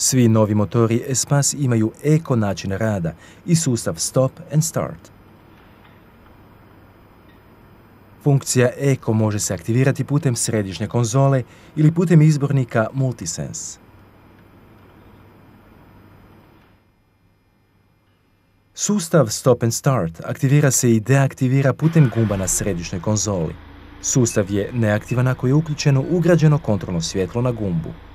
Svi novi motori Espas imaju eko način rada i sustav stop and start. Funkcija Eko može se aktivirati putem središnje konzole ili putem izbornika Multisense. Sustav Stop and Start aktivira se i deaktivira putem gumba na središnjoj konzoli. Sustav je neaktivan ako je uključeno ugrađeno kontrolno svjetlo na gumbu.